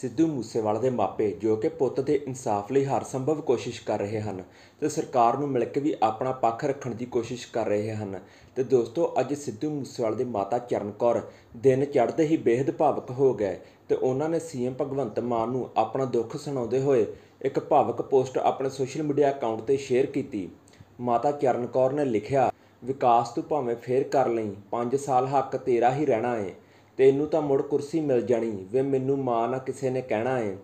ਸਿੱਧੂ ਮੂਸੇਵਾਲੇ ਦੇ ਮਾਪੇ ਜੋ ਕਿ ਪੁੱਤ ਦੇ ਇਨਸਾਫ ਲਈ ਹਰ ਸੰਭਵ ਕੋਸ਼ਿਸ਼ ਕਰ ਰਹੇ ਹਨ ਤੇ ਸਰਕਾਰ ਨੂੰ ਮਿਲ ਕੇ ਵੀ ਆਪਣਾ ਪੱਖ ਰੱਖਣ ਦੀ ਕੋਸ਼ਿਸ਼ ਕਰ ਰਹੇ ਹਨ ਤੇ ਦੋਸਤੋ ਅੱਜ ਸਿੱਧੂ ਮੂਸੇਵਾਲੇ ਦੇ ਮਾਤਾ ਚਰਨਕੌਰ ਦਿਨ ਚੜ੍ਹਦੇ ਹੀ ਬੇहद ਭਾਵਕ ਹੋ ਗਏ ਤੇ ਉਹਨਾਂ ਨੇ ਸੀਐਮ ਭਗਵੰਤ ਮਾਨ ਨੂੰ ਆਪਣਾ ਦੁੱਖ ਸੁਣਾਉਂਦੇ ਹੋਏ ਇੱਕ ਭਾਵਕ ਪੋਸਟ ਆਪਣੇ ਸੋਸ਼ਲ ਮੀਡੀਆ ਅਕਾਊਂਟ ਤੇ ਸ਼ੇਅਰ ਕੀਤੀ ਮਾਤਾ ਚਰਨਕੌਰ ਨੇ ਲਿਖਿਆ ਵਿਕਾਸ ਤੂੰ ਭਾਵੇਂ ਫੇਰ ਕਰ ਲਈ 5 ਸਾਲ ਹੱਕ ਤੇਰਾ ਹੀ ਰਹਿਣਾ ਏ ਤੈਨੂੰ ਤਾਂ ਮੁੜ ਕੁਰਸੀ ਮਿਲ ਜਾਣੀ ਵੇ ਮੈਨੂੰ ਮਾਂ ਨਾ ਕਿਸੇ ਨੇ ਕਹਿਣਾ ਏ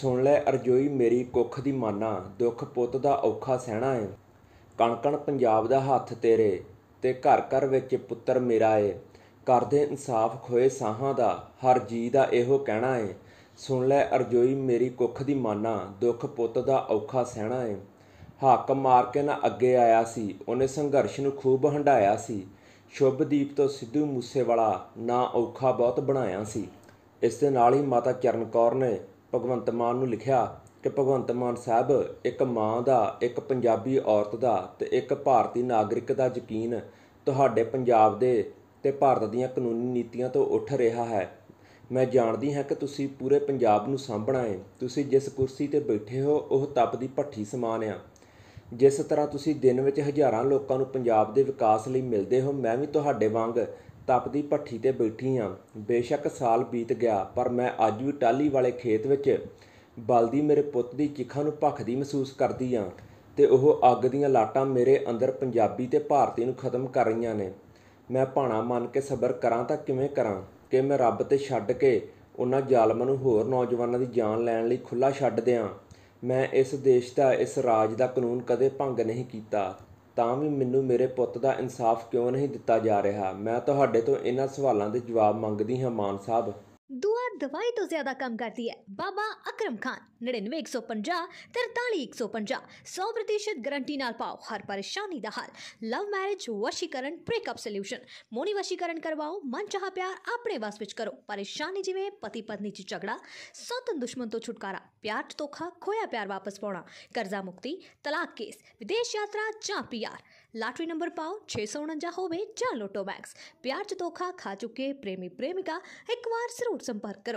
ਸੁਣ ਲੈ ਅਰਜੋਈ ਮੇਰੀ ਕੁੱਖ ਦੀ ਮਾਨਾ ਦੁੱਖ ਪੁੱਤ ਦਾ ਔਖਾ ਸਹਿਣਾ ਏ ਕਣਕਣ ਪੰਜਾਬ ਦਾ ਹੱਥ ਤੇਰੇ ਤੇ ਘਰ ਘਰ ਵਿੱਚ ਪੁੱਤਰ ਮੇਰਾ ਏ ਕਰਦੇ ਇਨਸਾਫ ਖੋਏ ਸਾਹਾਂ ਦਾ ਹਰ ਜੀ ਦਾ ਇਹੋ ਕਹਿਣਾ ਏ ਸੁਣ ਲੈ ਅਰਜੋਈ ਮੇਰੀ ਕੁੱਖ ਦੀ ਮਾਨਾ ਦੁੱਖ ਪੁੱਤ ਦਾ ਔਖਾ ਸਹਿਣਾ ਏ ਹਾਕਮ ਮਾਰ ਕੇ ਨਾ ਅੱਗੇ ਆਇਆ ਸੀ ਉਹਨੇ ਸੰਘਰਸ਼ ਨੂੰ ਖੂਬ ਹੰਡਾਇਆ ਸੀ ਸ਼ੁਭਦੀਪ ਤੋਂ ਸਿੱਧੂ ਮੂਸੇਵਾਲਾ ਨਾਂ ਔਖਾ ਬਹੁਤ ਬਣਾਇਆ ਸੀ ਇਸ ਦੇ ਨਾਲ ਹੀ ਮਾਤਾ ਚਰਨ ਕੌਰ ਨੇ ਭਗਵੰਤ ਮਾਨ ਨੂੰ ਲਿਖਿਆ ਕਿ ਭਗਵੰਤ ਮਾਨ ਸਾਹਿਬ ਇੱਕ ਮਾਂ ਦਾ ਇੱਕ ਪੰਜਾਬੀ ਔਰਤ ਦਾ ਤੇ ਇੱਕ ਭਾਰਤੀ ਨਾਗਰਿਕ ਦਾ ਯਕੀਨ ਤੁਹਾਡੇ ਪੰਜਾਬ ਦੇ ਤੇ ਭਾਰਤ ਦੀਆਂ ਕਾਨੂੰਨੀ ਨੀਤੀਆਂ ਤੋਂ ਉੱਠ ਰਿਹਾ ਹੈ ਮੈਂ ਜਾਣਦੀ ਹਾਂ ਕਿ ਤੁਸੀਂ ਪੂਰੇ ਪੰਜਾਬ ਨੂੰ ਸਾਂਭਣਾ ਹੈ ਤੁਸੀਂ ਜਿਸ ਕੁਰਸੀ ਤੇ ਬੈਠੇ ਹੋ ਉਹ ਤਪ ਦੀ ਭੱਠੀ ਸਮਾਨ ਆ ਜਿਸ ਤਰ੍ਹਾਂ ਤੁਸੀਂ ਦਿਨ ਵਿੱਚ ਹਜ਼ਾਰਾਂ ਲੋਕਾਂ ਨੂੰ ਪੰਜਾਬ ਦੇ ਵਿਕਾਸ ਲਈ ਮਿਲਦੇ ਹੋ ਮੈਂ ਵੀ ਤੁਹਾਡੇ ਵਾਂਗ ਤਪਦੀ ਭੱਠੀ ਤੇ ਬੈਠੀ ਹਾਂ ਬੇਸ਼ੱਕ ਸਾਲ ਬੀਤ ਗਿਆ ਪਰ ਮੈਂ ਅੱਜ ਵੀ ਟਾਲੀ ਵਾਲੇ ਖੇਤ ਵਿੱਚ ਬਲਦੀ ਮੇਰੇ ਪੁੱਤ ਦੀ ਚਿਖਾ ਨੂੰ ਭਖਦੀ ਮਹਿਸੂਸ ਕਰਦੀ ਹਾਂ ਤੇ ਉਹ ਅੱਗ ਦੀਆਂ ਲਾਟਾਂ ਮੇਰੇ ਅੰਦਰ ਪੰਜਾਬੀ ਤੇ ਭਾਰਤੀ ਨੂੰ ਖਤਮ ਕਰ ਰਹੀਆਂ ਨੇ ਮੈਂ ਭਾਣਾ ਮੰਨ ਕੇ ਸਬਰ ਕਰਾਂ ਤਾਂ ਕਿਵੇਂ ਕਰਾਂ ਕਿ ਮੈਂ ਰੱਬ ਤੇ ਛੱਡ ਕੇ ਉਹਨਾਂ ਜ਼ਾਲਮਾਂ ਨੂੰ ਹੋਰ ਨੌਜਵਾਨਾਂ ਦੀ ਜਾਨ ਲੈਣ ਲਈ ਖੁੱਲਾ ਛੱਡ ਦਿਆਂ ਮੈਂ ਇਸ ਦੇਸ਼ ਦਾ ਇਸ ਰਾਜ ਦਾ ਕਾਨੂੰਨ ਕਦੇ ਭੰਗ ਨਹੀਂ ਕੀਤਾ ਤਾਂ ਵੀ ਮੈਨੂੰ ਮੇਰੇ ਪੁੱਤ ਦਾ ਇਨਸਾਫ ਕਿਉਂ ਨਹੀਂ ਦਿੱਤਾ ਜਾ ਰਿਹਾ ਮੈਂ ਤੁਹਾਡੇ ਤੋਂ ਇਹਨਾਂ ਸਵਾਲਾਂ ਦੇ ਜਵਾਬ ਮੰਗਦੀ ਹਾਂ ਮਾਨ ਸਾਹਿਬ दवाई तो ज्यादा काम करती है बाबा अक्रम खान नड़िनवे एक सौ पंजा तरताली एक सौ पंजा सौ प्रतिशत गारंटी नाल पाओ हर परेशानी का हल लव मैरिज वशीकरण ब्रेकअप सोल्यूशन मोनी वशीकरण करवाओ मन चाह प्यार अपने वस में करो परेशानी जिमें पति पत्नी च झगड़ा सौतन दुश्मन तो छुटकारा प्यार च धोखा खोया प्यार वापस पाना कर्जा मुक्ति तलाक केस विदेश यात्रा ਵਿਦੇਸ਼ पी आर लाटरी नंबर पाओ छे सौ उणंजा होवे जा लोटो ਪਿਆਰ प्यार धोखा खा चुके प्रेमी प्रेमिका एक बार जरूर संपर्क